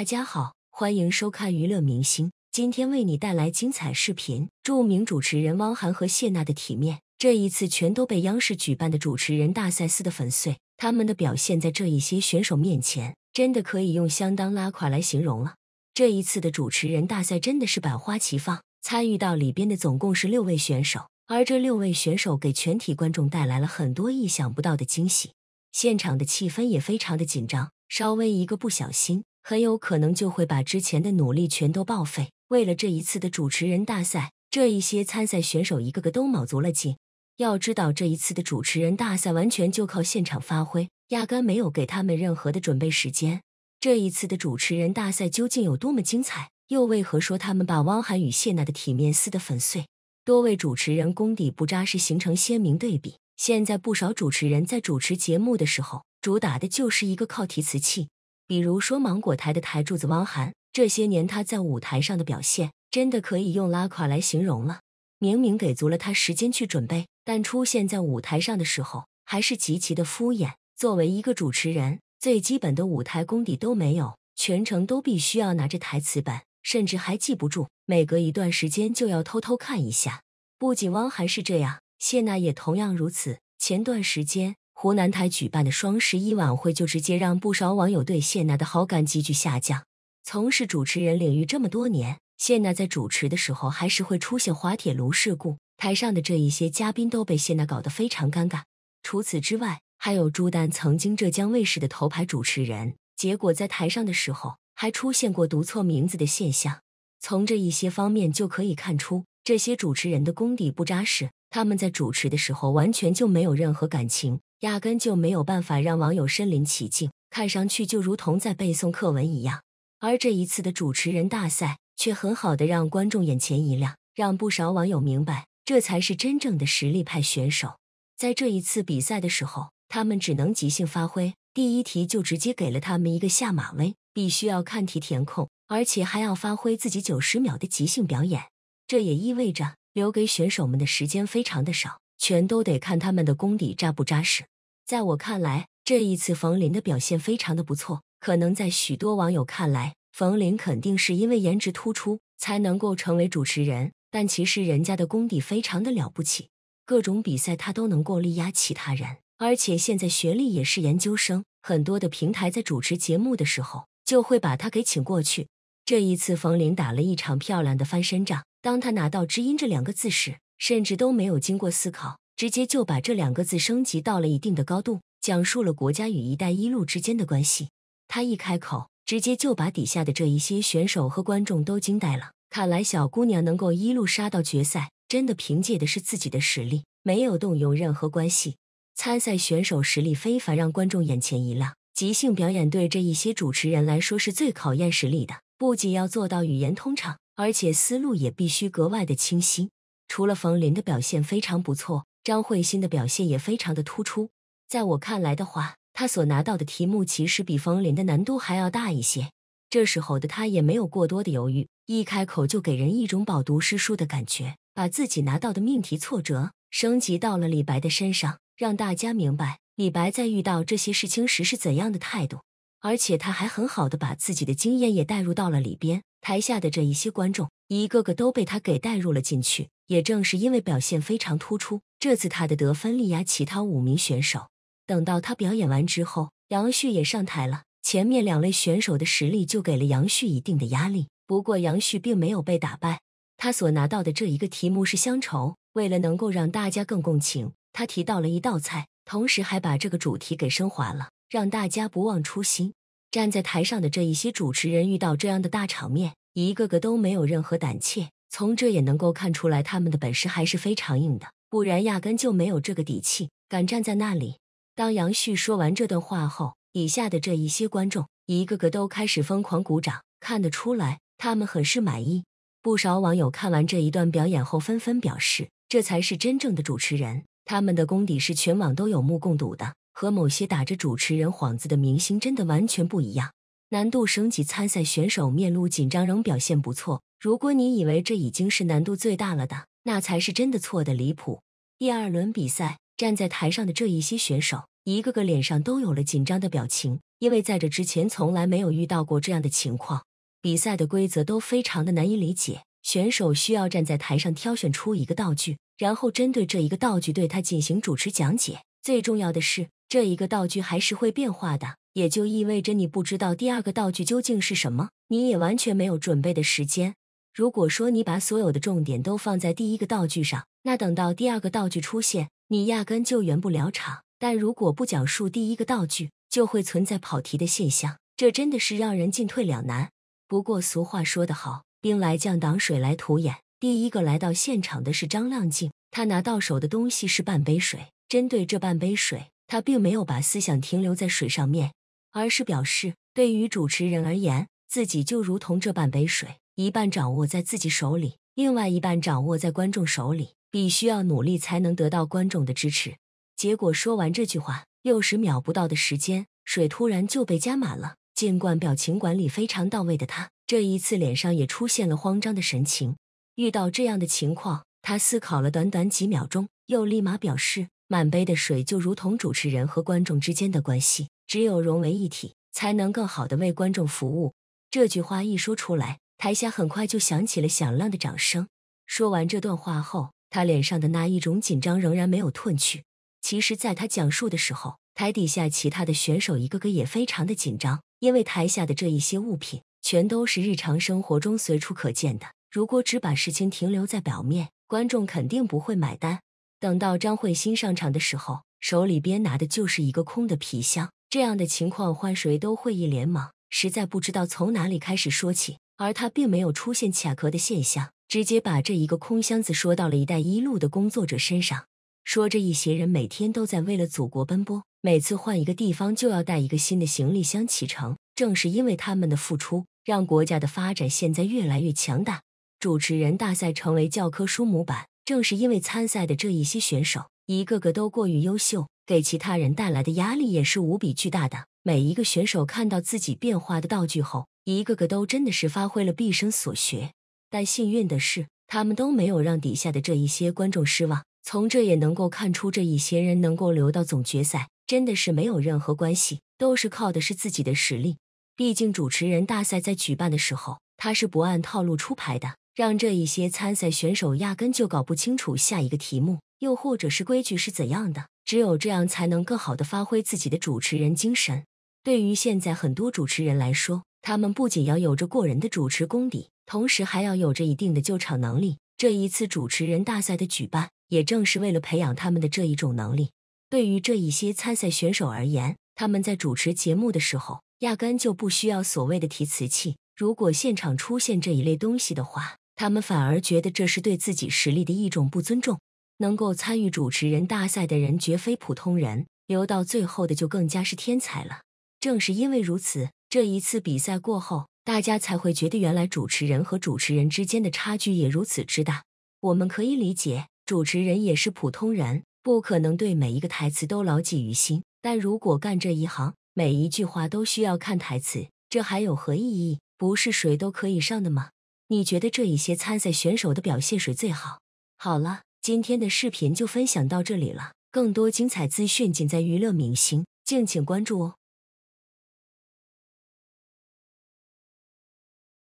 大家好，欢迎收看娱乐明星。今天为你带来精彩视频。著名主持人汪涵和谢娜的体面，这一次全都被央视举办的主持人大赛撕得粉碎。他们的表现在这一些选手面前，真的可以用相当拉垮来形容了。这一次的主持人大赛真的是百花齐放，参与到里边的总共是六位选手，而这六位选手给全体观众带来了很多意想不到的惊喜。现场的气氛也非常的紧张，稍微一个不小心。很有可能就会把之前的努力全都报废。为了这一次的主持人大赛，这一些参赛选手一个个都卯足了劲。要知道，这一次的主持人大赛完全就靠现场发挥，压根没有给他们任何的准备时间。这一次的主持人大赛究竟有多么精彩？又为何说他们把汪涵与谢娜的体面撕得粉碎？多位主持人功底不扎实，形成鲜明对比。现在不少主持人在主持节目的时候，主打的就是一个靠提词器。比如说芒果台的台柱子汪涵，这些年他在舞台上的表现真的可以用拉垮来形容了。明明给足了他时间去准备，但出现在舞台上的时候还是极其的敷衍。作为一个主持人，最基本的舞台功底都没有，全程都必须要拿着台词本，甚至还记不住，每隔一段时间就要偷偷看一下。不仅汪涵是这样，谢娜也同样如此。前段时间。湖南台举办的双十一晚会就直接让不少网友对谢娜的好感急剧下降。从事主持人领域这么多年，谢娜在主持的时候还是会出现滑铁卢事故，台上的这一些嘉宾都被谢娜搞得非常尴尬。除此之外，还有朱丹，曾经浙江卫视的头牌主持人，结果在台上的时候还出现过读错名字的现象。从这一些方面就可以看出，这些主持人的功底不扎实，他们在主持的时候完全就没有任何感情。压根就没有办法让网友身临其境，看上去就如同在背诵课文一样。而这一次的主持人大赛却很好的让观众眼前一亮，让不少网友明白，这才是真正的实力派选手。在这一次比赛的时候，他们只能即兴发挥，第一题就直接给了他们一个下马威，必须要看题填空，而且还要发挥自己九十秒的即兴表演。这也意味着留给选手们的时间非常的少。全都得看他们的功底扎不扎实。在我看来，这一次冯林的表现非常的不错。可能在许多网友看来，冯林肯定是因为颜值突出才能够成为主持人，但其实人家的功底非常的了不起，各种比赛他都能够力压其他人。而且现在学历也是研究生，很多的平台在主持节目的时候就会把他给请过去。这一次冯林打了一场漂亮的翻身仗。当他拿到“知音”这两个字时。甚至都没有经过思考，直接就把这两个字升级到了一定的高度，讲述了国家与“一带一路”之间的关系。他一开口，直接就把底下的这一些选手和观众都惊呆了。看来小姑娘能够一路杀到决赛，真的凭借的是自己的实力，没有动用任何关系。参赛选手实力非凡，让观众眼前一亮。即兴表演对这一些主持人来说是最考验实力的，不仅要做到语言通畅，而且思路也必须格外的清晰。除了冯林的表现非常不错，张慧欣的表现也非常的突出。在我看来的话，他所拿到的题目其实比冯林的难度还要大一些。这时候的他也没有过多的犹豫，一开口就给人一种饱读诗书的感觉，把自己拿到的命题挫折升级到了李白的身上，让大家明白李白在遇到这些事情时是怎样的态度。而且他还很好的把自己的经验也带入到了里边，台下的这一些观众一个个都被他给带入了进去。也正是因为表现非常突出，这次他的得分力压其他五名选手。等到他表演完之后，杨旭也上台了。前面两位选手的实力就给了杨旭一定的压力，不过杨旭并没有被打败。他所拿到的这一个题目是《乡愁》，为了能够让大家更共情，他提到了一道菜，同时还把这个主题给升华了，让大家不忘初心。站在台上的这一些主持人遇到这样的大场面，一个个都没有任何胆怯。从这也能够看出来，他们的本事还是非常硬的，不然压根就没有这个底气敢站在那里。当杨旭说完这段话后，以下的这一些观众一个个都开始疯狂鼓掌，看得出来他们很是满意。不少网友看完这一段表演后，纷纷表示这才是真正的主持人，他们的功底是全网都有目共睹的，和某些打着主持人幌子的明星真的完全不一样。难度升级，参赛选手面露紧张，仍表现不错。如果你以为这已经是难度最大了的，那才是真的错的离谱。第二轮比赛，站在台上的这一些选手，一个个脸上都有了紧张的表情，因为在这之前从来没有遇到过这样的情况。比赛的规则都非常的难以理解，选手需要站在台上挑选出一个道具，然后针对这一个道具对他进行主持讲解。最重要的是。这一个道具还是会变化的，也就意味着你不知道第二个道具究竟是什么，你也完全没有准备的时间。如果说你把所有的重点都放在第一个道具上，那等到第二个道具出现，你压根就圆不了场。但如果不讲述第一个道具，就会存在跑题的现象，这真的是让人进退两难。不过俗话说得好，兵来将挡，水来土掩。第一个来到现场的是张亮静，他拿到手的东西是半杯水，针对这半杯水。他并没有把思想停留在水上面，而是表示对于主持人而言，自己就如同这半杯水，一半掌握在自己手里，另外一半掌握在观众手里，必须要努力才能得到观众的支持。结果说完这句话，六十秒不到的时间，水突然就被加满了。尽管表情管理非常到位的他，这一次脸上也出现了慌张的神情。遇到这样的情况，他思考了短短几秒钟，又立马表示。满杯的水就如同主持人和观众之间的关系，只有融为一体，才能更好的为观众服务。这句话一说出来，台下很快就响起了响亮的掌声。说完这段话后，他脸上的那一种紧张仍然没有褪去。其实，在他讲述的时候，台底下其他的选手一个个也非常的紧张，因为台下的这一些物品全都是日常生活中随处可见的。如果只把事情停留在表面，观众肯定不会买单。等到张慧欣上场的时候，手里边拿的就是一个空的皮箱。这样的情况换谁都会一脸懵，实在不知道从哪里开始说起。而他并没有出现卡壳的现象，直接把这一个空箱子说到了“一带一路”的工作者身上，说这一些人每天都在为了祖国奔波，每次换一个地方就要带一个新的行李箱启程。正是因为他们的付出，让国家的发展现在越来越强大。主持人大赛成为教科书模板。正是因为参赛的这一些选手，一个个都过于优秀，给其他人带来的压力也是无比巨大的。每一个选手看到自己变化的道具后，一个个都真的是发挥了毕生所学。但幸运的是，他们都没有让底下的这一些观众失望。从这也能够看出，这一些人能够留到总决赛，真的是没有任何关系，都是靠的是自己的实力。毕竟主持人大赛在举办的时候，他是不按套路出牌的。让这一些参赛选手压根就搞不清楚下一个题目，又或者是规矩是怎样的。只有这样才能更好的发挥自己的主持人精神。对于现在很多主持人来说，他们不仅要有着过人的主持功底，同时还要有着一定的救场能力。这一次主持人大赛的举办，也正是为了培养他们的这一种能力。对于这一些参赛选手而言，他们在主持节目的时候，压根就不需要所谓的提词器。如果现场出现这一类东西的话，他们反而觉得这是对自己实力的一种不尊重。能够参与主持人大赛的人绝非普通人，留到最后的就更加是天才了。正是因为如此，这一次比赛过后，大家才会觉得原来主持人和主持人之间的差距也如此之大。我们可以理解，主持人也是普通人，不可能对每一个台词都牢记于心。但如果干这一行，每一句话都需要看台词，这还有何意义？不是谁都可以上的吗？你觉得这一些参赛选手的表现谁最好？好了，今天的视频就分享到这里了，更多精彩资讯尽在娱乐明星，敬请关注哦。